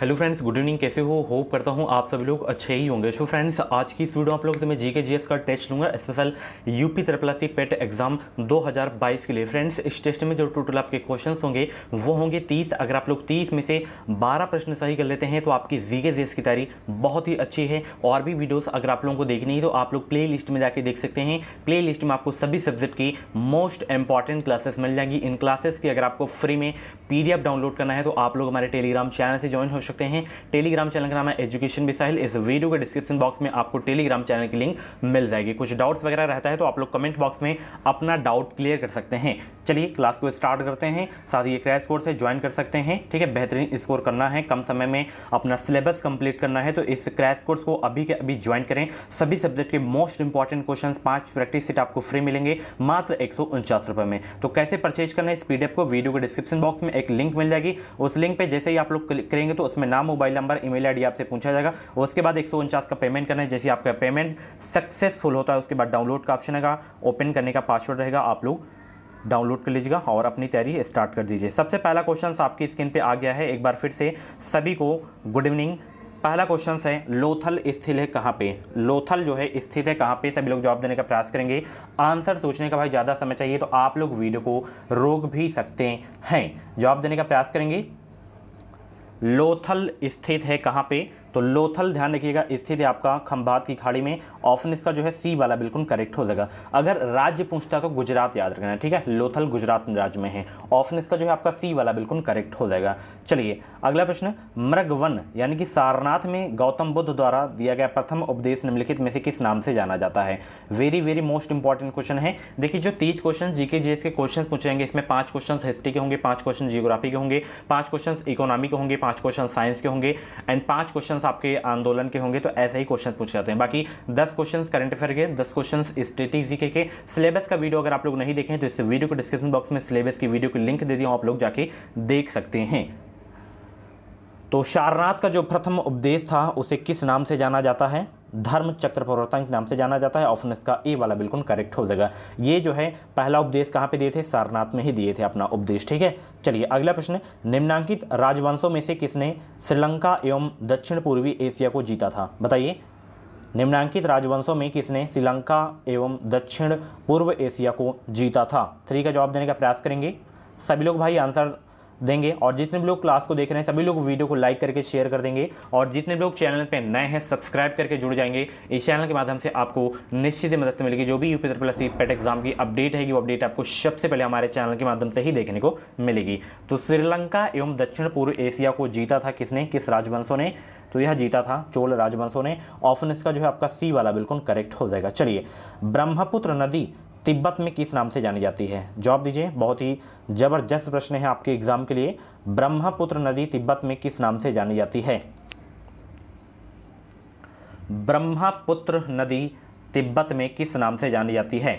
hello friends good evening कैसे हो hope करता हूँ आप सभी लोग अच्छे ही होंगे सो फ्रेंड्स आज की इस वीडियो आप लोग से मैं जीके जीएस का टेस्ट लूँगा special UP triple C PET exam 2022 के लिए फ्रेंड्स इस टेस्ट में जो टोटल आपके क्वेश्चंस होंगे वो होंगे 30 अगर आप लोग 30 में से 12 प्रश्न सही कर लेते हैं तो आपकी जी के की तैयारी बहुत ही अच्छी है और भी वीडियोज़ अगर आप लोगों को देखनी है तो आप लोग प्ले लिस्ट में जाके देख सकते हैं प्ले लिस्ट में आपको सभी सब्जेक्ट की मोस्ट इंपॉर्टेंट क्लासेस मिल जाएंगी इन क्लासेस की अगर आपको फ्री में पी डाउनलोड करना है तो आप लोग हमारे टेलीग्राम चैनल से ज्वाइन हो सकते हैं टेलीग्राम चैनल का नाम है एजुकेशन बिसाइल इस वीडियो के डिस्क्रिप्शन बॉक्स में आपको टेलीग्राम चैनल की लिंक मिल जाएगी कुछ डाउट्स वगैरह रहता है तो आप लोग कमेंट बॉक्स में अपना डाउट क्लियर कर सकते हैं चलिए क्लास को स्टार्ट करते हैं साथ ही क्रैश कोर्स है ज्वाइन कर सकते हैं ठीक है बेहतरीन स्कोर करना है कम समय में अपना सिलेबस कंप्लीट करना है तो इस क्रैश कोर्स को अभी के अभी ज्वाइन करें सभी सब्जेक्ट के मोस्ट इंपॉर्टेंट क्वेश्चन पांच प्रैक्टिस सेट आपको फ्री मिलेंगे मात्र एक रुपए में तो कैसे परचेज करना है इस पीडीएफ को वीडियो के डिस्क्रिप्शन बॉक्स में एक लिंक मिल जाएगी उस लिंक पर जैसे ही आप लोग करेंगे तो उस उसमें नाम मोबाइल नंबर ईमेल आईडी आपसे पूछा जाएगा उसके बाद एक का पेमेंट करना है जैसे आपका पेमेंट सक्सेसफुल होता है उसके बाद डाउनलोड का ऑप्शन आएगा ओपन करने का पासवर्ड रहेगा आप लोग डाउनलोड कर लीजिएगा और अपनी तैयारी स्टार्ट कर दीजिए सबसे पहला क्वेश्चन आपकी स्क्रीन पे आ गया है एक बार फिर से सभी को गुड इवनिंग पहला क्वेश्चन है लोथल स्थित है कहाँ पे लोथल जो है स्थित है कहाँ पे सभी लोग जवाब देने का प्रयास करेंगे आंसर सोचने का भाई ज़्यादा समय चाहिए तो आप लोग वीडियो को रोक भी सकते हैं जवाब देने का प्रयास करेंगे लोथल स्थित है कहाँ पे तो लोथल ध्यान रखिएगा स्थित है आपका खंभात की खाड़ी में ऑप्शन इसका जो है सी वाला बिल्कुल करेक्ट हो जाएगा अगर राज्य पूछता तो गुजरात याद रखना है ठीक है लोथल गुजरात राज्य में है ऑप्शन इसका जो है आपका सी वाला बिल्कुल करेक्ट हो जाएगा चलिए अगला प्रश्न मृगवन यानी कि सारनाथ में गौतम बुद्ध द्वारा दिया गया प्रथम उपदेश निम्नलिखित में से किस नाम से जाना जाता है very very most important question है देखिए जो तीस क्वेश्चन जीके जीएस के क्वेश्चन पूछेंगे इसमें पांच क्वेश्चन हिस्ट्री के होंगे पांच क्वेश्चन जियोग्राफी के होंगे पांच क्वेश्चन इकोनॉमी के होंगे पांच क्वेश्चन साइंस के होंगे एंड पांच क्वेश्चन आपके आंदोलन के होंगे तो ऐसे ही क्वेश्चन पूछ जाते हैं बाकी दस क्वेश्चन करंट अफेयर के दस क्वेश्चन स्ट्रेटी के, के सिलेबस का वीडियो अगर आप लोग नहीं देखें तो इस वीडियो को डिस्क्रिप्शन बॉक्स में सिलेबस की वीडियो की लिंक दे दी आप लोग जाके देख सकते हैं तो सारनाथ का जो प्रथम उपदेश था उसे किस नाम से जाना जाता है धर्म चक्र प्रवर्तन के नाम से जाना जाता है ऑप्शन इसका ए वाला बिल्कुल करेक्ट हो जाएगा ये जो है पहला उपदेश कहाँ पे दिए थे सारनाथ में ही दिए थे अपना उपदेश ठीक है चलिए अगला प्रश्न निम्नांकित राजवंशों में से किसने श्रीलंका एवं दक्षिण पूर्वी एशिया को जीता था बताइए निम्नांकित राजवंशों में किसने श्रीलंका एवं दक्षिण पूर्व एशिया को जीता था थ्री का जवाब देने का प्रयास करेंगे सभी लोग भाई आंसर देंगे और जितने भी लोग क्लास को देख रहे हैं सभी लोग वीडियो को लाइक करके शेयर कर देंगे और जितने लोग चैनल पर नए हैं सब्सक्राइब करके जुड़ जाएंगे इस चैनल के माध्यम से आपको निश्चित मदद मिलेगी जो भी यूपी प्लस पेट एग्जाम की अपडेट है वो अपडेट आपको सबसे पहले हमारे चैनल के माध्यम से ही देखने को मिलेगी तो श्रीलंका एवं दक्षिण पूर्व एशिया को जीता था किसने किस राजवंशों ने तो यह जीता था चोल राजवंशों ने ऑप्शन इसका जो है आपका सी वाला बिल्कुल करेक्ट हो जाएगा चलिए ब्रह्मपुत्र नदी तिब्बत में किस नाम से जानी जाती है जवाब दीजिए बहुत ही ज़बरदस्त प्रश्न है आपके एग्जाम के लिए ब्रह्मपुत्र नदी तिब्बत में किस नाम से जानी जाती है ब्रह्मपुत्र नदी तिब्बत में किस नाम से जानी जाती है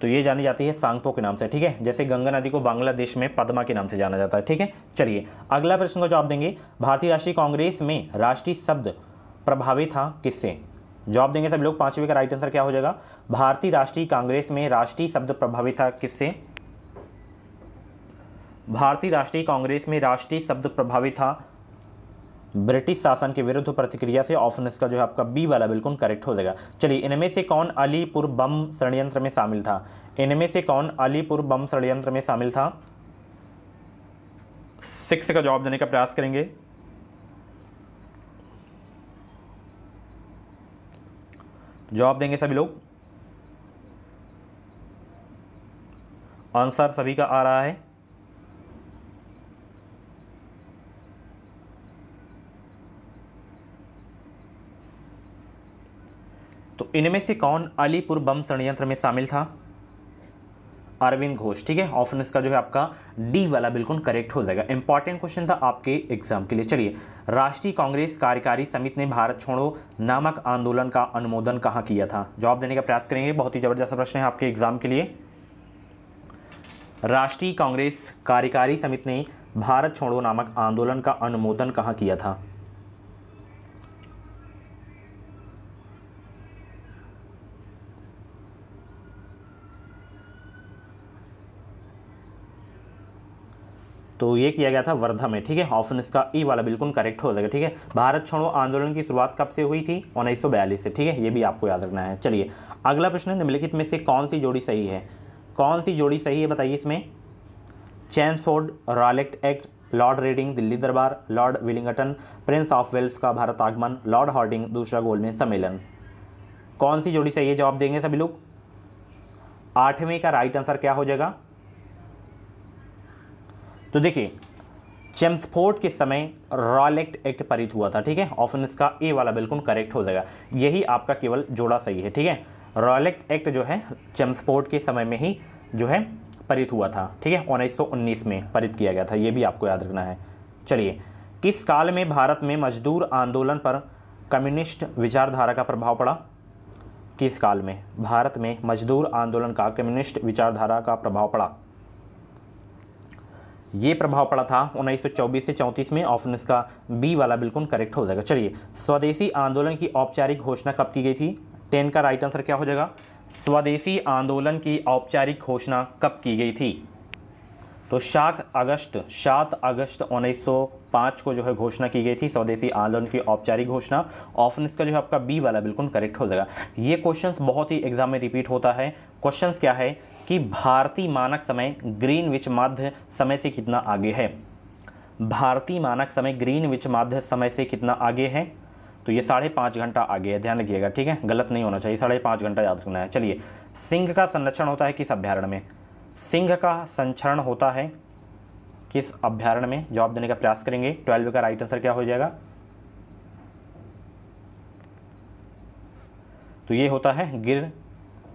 तो ये जानी जाती है सांगपो के नाम से ठीक है जैसे गंगा नदी को बांग्लादेश में पद्मा के नाम से जाना जाता है ठीक है चलिए अगला प्रश्न का जवाब देंगे भारतीय राष्ट्रीय कांग्रेस में राष्ट्रीय शब्द प्रभावी था किससे जवाब देंगे सब लोग पांचवे का राइट आंसर क्या हो जाएगा भारतीय राष्ट्रीय कांग्रेस में राष्ट्रीय शब्द प्रभावित था किससे भारतीय राष्ट्रीय कांग्रेस में राष्ट्रीय शब्द प्रभावित था ब्रिटिश शासन के विरुद्ध प्रतिक्रिया से ऑप्शन का जो है आपका बी वाला बिल्कुल करेक्ट हो जाएगा चलिए इनमें से कौन अलीपुर बम षडयंत्र में शामिल था इनमें से कौन अलीपुर बम षडयंत्र में शामिल था सिक्स का जवाब देने का प्रयास करेंगे जवाब देंगे सभी लोग आंसर सभी का आ रहा है तो इनमें से कौन अलीपुर बम षडयंत्र में शामिल था अरविंद घोष ठीक है ऑप्शन इसका जो है आपका डी वाला बिल्कुल करेक्ट हो जाएगा इंपॉर्टेंट क्वेश्चन था आपके एग्जाम के लिए चलिए राष्ट्रीय कांग्रेस कार्यकारी समिति ने भारत छोड़ो नामक आंदोलन का अनुमोदन कहाँ किया था जवाब देने का प्रयास करेंगे बहुत ही जबरदस्त प्रश्न है आपके एग्जाम के लिए राष्ट्रीय कांग्रेस कार्यकारी समिति ने भारत छोड़ो नामक आंदोलन का अनुमोदन कहाँ किया था तो ये किया गया था वर्धा में ठीक है ऑप्शन इसका ई वाला बिल्कुल करेक्ट हो जाएगा ठीक है भारत छोड़ो आंदोलन की शुरुआत कब से हुई थी उन्नीस से ठीक है ये भी आपको याद रखना है चलिए अगला प्रश्न निम्नलिखित में से कौन सी जोड़ी सही है कौन सी जोड़ी सही है बताइए इसमें Chelmsford Rowlatt Act Lord Reading Delhi Durbar Lord Willingdon Prince of Wales का भारत आगमन लॉर्ड हॉर्डिंग दूसरा गोल में सम्मेलन कौन सी जोड़ी सही है जवाब देंगे सभी लोग आठवें का राइट आंसर क्या हो जाएगा तो देखिए चेम्सफोर्ड के समय रॉयल एक्ट एक्ट पारित हुआ था ठीक है ऑप्शन इसका ए वाला बिल्कुल करेक्ट हो जाएगा यही आपका केवल जोड़ा सही है ठीक है रॉयल एक्ट एक्ट जो है चेम्सफोर्ड के समय में ही जो है पारित हुआ था ठीक है उन्नीस में पारित किया गया था ये भी आपको याद रखना है चलिए किस काल में भारत में मजदूर आंदोलन पर कम्युनिस्ट विचारधारा का प्रभाव पड़ा किस काल में भारत में मजदूर आंदोलन का कम्युनिस्ट विचारधारा का प्रभाव पड़ा ये प्रभाव पड़ा था 1924 से 34 में ऑप्शन इसका बी वाला बिल्कुल करेक्ट हो जाएगा चलिए स्वदेशी आंदोलन की औपचारिक घोषणा कब की गई थी टेन का राइट आंसर क्या हो जाएगा स्वदेशी आंदोलन की औपचारिक घोषणा कब की गई थी तो सात अगस्त सात अगस्त 1905 को जो है घोषणा की गई थी स्वदेशी आंदोलन की औपचारिक घोषणा ऑप्शन इसका जो है आपका बी वाला बिल्कुल करेक्ट हो जाएगा ये क्वेश्चंस बहुत ही एग्जाम में रिपीट होता है क्वेश्चंस क्या है कि भारतीय मानक समय ग्रीन विच माध्य समय से कितना आगे है भारतीय मानक समय ग्रीन विच माध्य समय से कितना आगे है तो ये साढ़े पाँच घंटा आगे है ध्यान रखिएगा ठीक है गलत नहीं होना चाहिए साढ़े पाँच घंटा याद रखना है चलिए सिंह का संरक्षण होता है किस अभ्यारण्य में सिंह का संचरण होता है किस अभ्यारण्य में जवाब देने का प्रयास करेंगे ट्वेल्व का राइट आंसर क्या हो जाएगा तो ये होता है गिर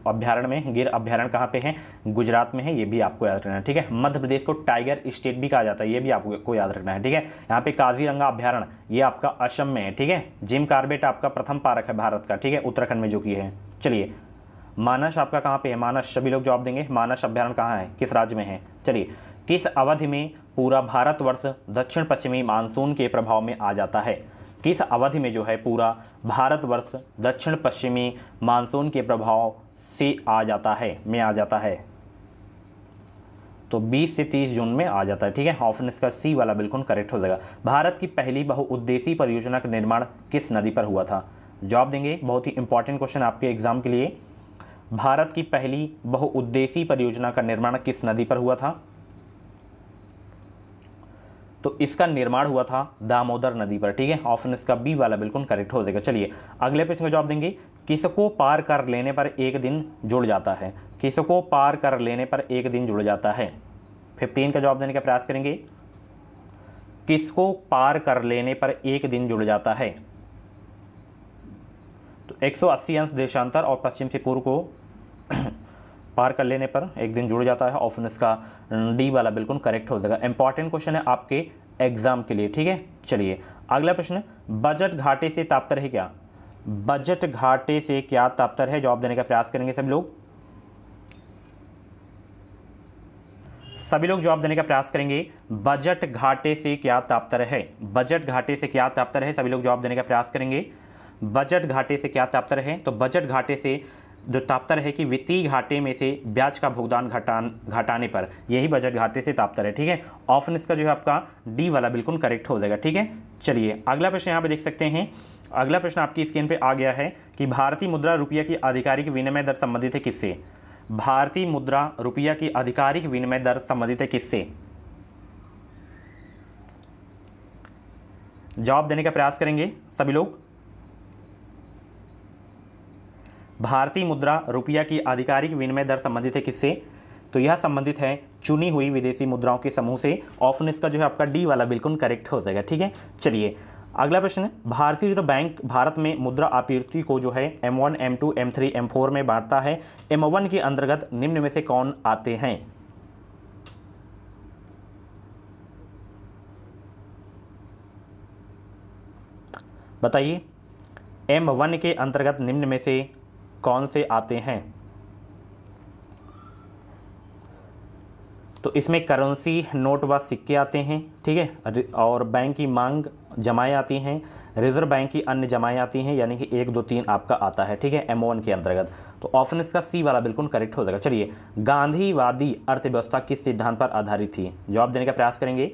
अभ्यारण में गिर अभ्यारण कहाँ पे है गुजरात में है ये भी आपको याद रखना है ठीक है मध्य प्रदेश को टाइगर स्टेट भी कहा जाता है ये भी आपको याद रखना है ठीक है यहाँ पे काजीरंगा अभ्यारण ये आपका असम में है ठीक है जिम कार्बेट आपका प्रथम पार्क है भारत का ठीक है उत्तराखंड में जो की है चलिए मानस आपका कहाँ पे है मानस सभी लोग जवाब देंगे मानस अभ्यारण कहाँ है किस राज्य में है चलिए किस अवधि में पूरा भारतवर्ष दक्षिण पश्चिमी मानसून के प्रभाव में आ जाता है किस अवधि में जो है पूरा भारतवर्ष दक्षिण पश्चिमी मानसून के प्रभाव से आ जाता है में आ जाता है तो 20 से 30 जून में आ जाता है ठीक है ऑप्शन इसका सी वाला बिल्कुल करेक्ट हो जाएगा भारत की पहली बहुउद्देशीय परियोजना का निर्माण किस नदी पर हुआ था जवाब देंगे बहुत ही इंपॉर्टेंट क्वेश्चन आपके एग्जाम के लिए भारत की पहली बहुउद्देशीय परियोजना का निर्माण किस नदी पर हुआ था तो इसका निर्माण हुआ था दामोदर नदी पर ठीक है ऑप्शन इसका बी वाला बिल्कुल करेक्ट हो जाएगा चलिए अगले प्रश्न का जवाब देंगे किसको पार कर लेने पर एक दिन जुड़ जाता है किसको पार कर लेने पर एक दिन जुड़ जाता है फिफ्टीन का जवाब देने का प्रयास करेंगे किसको पार कर लेने पर एक दिन जुड़ जाता है तो 180 अंश देशांतर और पश्चिम से पूर्व को पार कर लेने पर एक दिन जुड़ जाता है ऑप्शन इसका डी वाला बिल्कुल करेक्ट हो जाएगा इंपॉर्टेंट क्वेश्चन है आपके एग्जाम के लिए ठीक है चलिए अगला प्रश्न बजट घाटे से तापतर है क्या बजट घाटे से क्या तापतर है जवाब देने का प्रयास करेंगे सभी लोग सभी लोग जवाब देने का प्रयास करेंगे बजट घाटे से क्या ताप्तर है बजट घाटे से क्या ताप्तर है सभी लोग जवाब देने का प्रयास करेंगे बजट घाटे से क्या ताप्तर है तो बजट घाटे से जो तापतर है कि वित्तीय घाटे में से ब्याज का भुगतान घटान घटाने पर यही बजट घाटे से तापतर है ठीक है ऑप्शन इसका जो है आपका डी वाला बिल्कुल करेक्ट हो जाएगा ठीक है चलिए अगला प्रश्न यहाँ पे देख सकते हैं अगला प्रश्न आपकी स्क्रीन पे आ गया है कि भारतीय मुद्रा रुपया की आधिकारिक विनिमय दर संबंधित है किससे भारतीय मुद्रा रुपया की आधिकारिक विनिमय दर संबंधित है किससे जवाब देने का प्रयास करेंगे सभी लोग भारतीय मुद्रा रुपया की आधिकारिक विनिमय दर संबंधित है किससे तो यह संबंधित है चुनी हुई विदेशी मुद्राओं के समूह से ऑप्शन इसका जो है आपका डी वाला बिल्कुल करेक्ट हो जाएगा ठीक है चलिए अगला प्रश्न भारतीय रिजर्व बैंक भारत में मुद्रा आपूर्ति को जो है M1, M2, M3, M4 में बांटता है M1 के अंतर्गत निम्न में से कौन आते हैं बताइए M1 के अंतर्गत निम्न में से कौन से आते हैं तो इसमें करेंसी नोट व सिक्के आते हैं ठीक है और बैंक की मांग जमाएँ आती हैं रिजर्व बैंक की अन्य जमाएँ आती हैं यानी कि एक दो तीन आपका आता है ठीक है एम के अंतर्गत तो ऑप्शन इसका सी वाला बिल्कुल करेक्ट हो जाएगा चलिए गांधीवादी अर्थव्यवस्था किस सिद्धांत पर आधारित थी जवाब देने का प्रयास करेंगे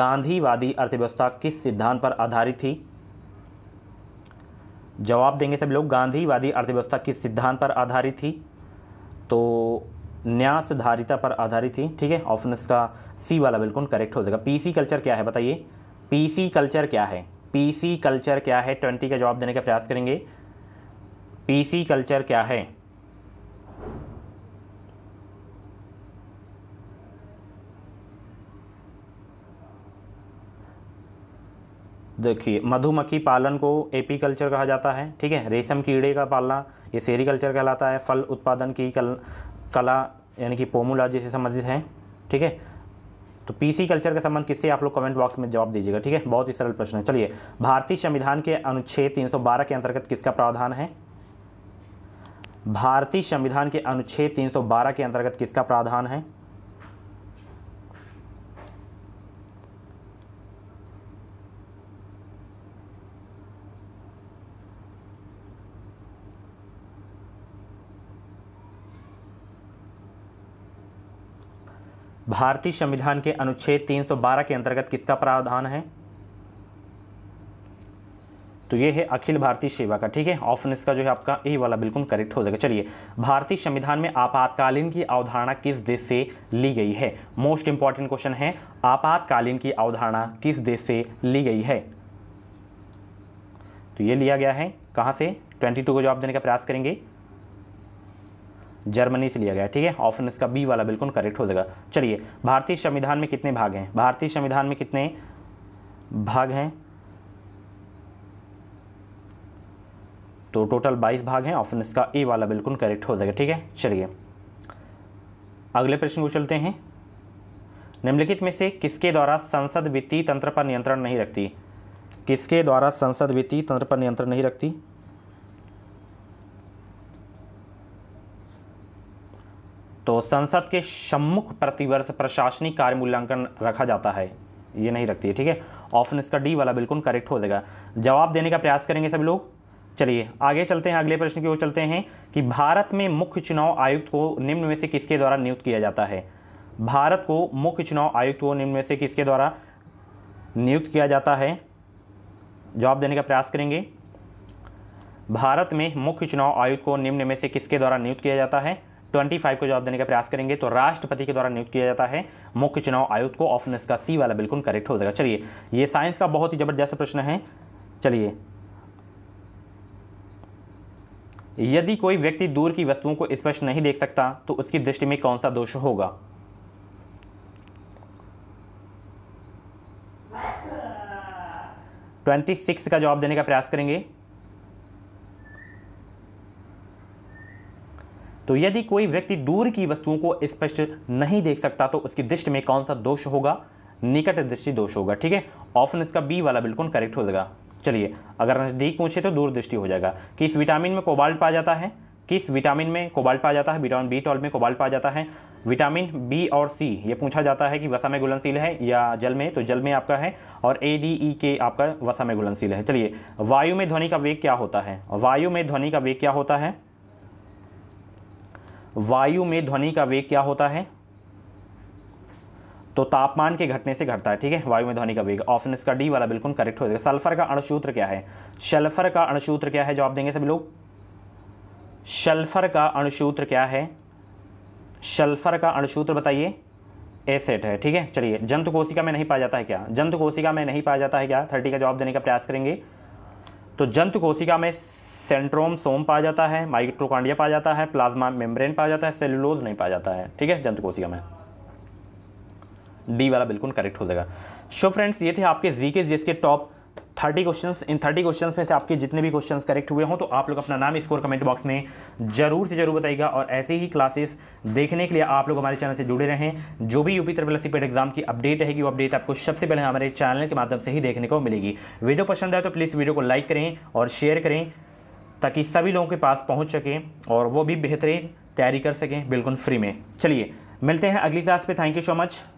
गांधीवादी अर्थव्यवस्था किस सिद्धांत पर आधारित थी जवाब देंगे सब लोग गांधीवादी अर्थव्यवस्था किस सिद्धांत पर आधारित थी तो न्यास धारिता पर आधारित थी ठीक है ऑप्शन इसका सी वाला बिल्कुल करेक्ट हो जाएगा पीसी कल्चर क्या है बताइए पीसी कल्चर क्या है पीसी कल्चर क्या है ट्वेंटी का जवाब देने का प्रयास करेंगे पीसी कल्चर क्या है देखिए मधुमक्खी पालन को एपी कल्चर कहा जाता है ठीक है रेशम कीड़े का पालना ये सेरीकल्चर कहलाता है फल उत्पादन की कल कला यानी कि पोमोलॉजी से संबंधित है ठीक है तो पीसी कल्चर का संबंध किससे आप लोग कमेंट बॉक्स में जवाब दीजिएगा ठीक है बहुत ही सरल प्रश्न है चलिए भारतीय संविधान के अनुच्छेद 312 के अंतर्गत किसका प्रावधान है भारतीय संविधान के अनुच्छेद 312 के अंतर्गत किसका प्रावधान है भारतीय संविधान के अनुच्छेद 312 के अंतर्गत किसका प्रावधान है तो ये है अखिल भारतीय सेवा का ठीक है ऑप्शन इसका जो है आपका यही वाला बिल्कुल करेक्ट हो जाएगा चलिए भारतीय संविधान में आपातकालीन की अवधारणा किस देश से ली गई है मोस्ट इंपॉर्टेंट क्वेश्चन है आपातकालीन की अवधारणा किस देश से ली गई है तो ये लिया गया है कहाँ से 22 को जवाब देने का प्रयास करेंगे जर्मनी से लिया गया ठीक है ऑप्शन इसका बी वाला बिल्कुल करेक्ट हो जाएगा चलिए भारतीय संविधान में कितने भाग हैं भारतीय संविधान में कितने भाग हैं तो टोटल 22 भाग हैं ऑप्शन इसका ए वाला बिल्कुल करेक्ट हो जाएगा ठीक है चलिए अगले प्रश्न को चलते हैं निम्नलिखित में से किसके द्वारा संसद वित्तीय तंत्र पर नियंत्रण नहीं रखती किसके द्वारा संसद वित्तीय तंत्र पर नियंत्रण नहीं रखती तो संसद के सम्मुख प्रतिवर्ष प्रशासनिक कार्य मूल्यांकन रखा जाता है ये नहीं रखती है ठीक है ऑप्शन इसका डी वाला बिल्कुल करेक्ट हो जाएगा जवाब देने का प्रयास करेंगे सभी लोग चलिए आगे चलते हैं अगले प्रश्न की ओर चलते हैं कि भारत में मुख्य चुनाव आयुक्त को निम्न में से किसके द्वारा नियुक्त किया जाता है भारत को मुख्य चुनाव आयुक्त को निम्न में से किसके द्वारा नियुक्त किया जाता है जवाब देने का प्रयास करेंगे भारत में मुख्य चुनाव आयुक्त को निम्न में से किसके द्वारा नियुक्त किया जाता है 25 को जवाब देने का प्रयास करेंगे तो राष्ट्रपति के द्वारा नियुक्त किया जाता है मुख्य चुनाव आयुक्त को ऑप्शन इसका सी वाला बिल्कुल करेक्ट हो जाएगा चलिए ये साइंस का बहुत ही जबरदस्त प्रश्न है चलिए यदि कोई व्यक्ति दूर की वस्तुओं को स्पष्ट नहीं देख सकता तो उसकी दृष्टि में कौन सा दोष होगा ट्वेंटी सिक्स का जवाब देने का प्रयास करेंगे तो यदि कोई व्यक्ति दूर की वस्तुओं को स्पष्ट नहीं देख सकता तो उसकी दृष्टि में कौन सा दोष होगा निकट दृष्टि दोष होगा ठीक है ऑप्शन इसका बी वाला बिल्कुल करेक्ट हो जाएगा चलिए अगर नज़दीक पूछे तो दूरदृष्टि हो जाएगा कि इस विटामिन में कोबाल्ट पाया जाता है किस विटामिन में कोबाल्ट पाया जाता है विटामिन बी ट्वेल्व में कोबाल्ट पाया जाता है विटामिन बी और सी ये पूछा जाता है कि वसा में घुलनशील है या जल में तो जल में आपका है और ए डी ई के आपका वसा में घुलनशील है चलिए वायु में ध्वनि का वेग क्या होता है वायु में ध्वनि का वेग क्या होता है वायु में ध्वनि का वेग क्या होता है तो तापमान के घटने से घटता है ठीक है वायु में ध्वनि का वेग ऑप्शन इसका डी वाला बिल्कुल करेक्ट हो जाएगा सल्फर का अणुसूत्र क्या है सल्फर का अणुसूत्र क्या है जवाब देंगे सभी लोग शल्फर का अणुसूत्र क्या है शल्फर का अणुसूत्र बताइए एसेट है ठीक है चलिए जंतु कोशिका में नहीं पाया जाता है क्या जंतु कोशिका में नहीं पाया जाता है क्या थर्टी का जवाब देने का प्रयास करेंगे तो जंतु कोशिका में सेंट्रोम सोम पाया जाता है माइक्रोकांडिया पाया जाता है प्लाज्मा मेम्ब्रेन पाया जाता है सेलुलोज नहीं पाया जाता है ठीक है जंतु कोशिका में डी वाला बिल्कुल करेक्ट हो जाएगा शो फ्रेंड्स ये थे आपके जी K G K top thirty question इन थर्टी क्वेश्चन में से आपके जितने भी क्वेश्चन करेक्ट हुए हों तो आप लोग अपना नाम स्कोर कमेंट बॉक्स में जरूर से जरूर बताइएगा और ऐसे ही क्लासेस देखने के लिए आप लोग हमारे चैनल से जुड़े रहें जो भी UP triple C PET exam की अपडेट रहेगी वो अपडेट आपको सबसे पहले हमारे चैनल के माध्यम से ही देखने को मिलेगी वीडियो पसंद आए तो प्लीज़ वीडियो को लाइक करें और शेयर करें ताकि सभी लोगों के पास पहुंच सके और वो भी बेहतरीन तैयारी कर सकें बिल्कुल फ्री में चलिए मिलते हैं अगली क्लास पे थैंक यू सो मच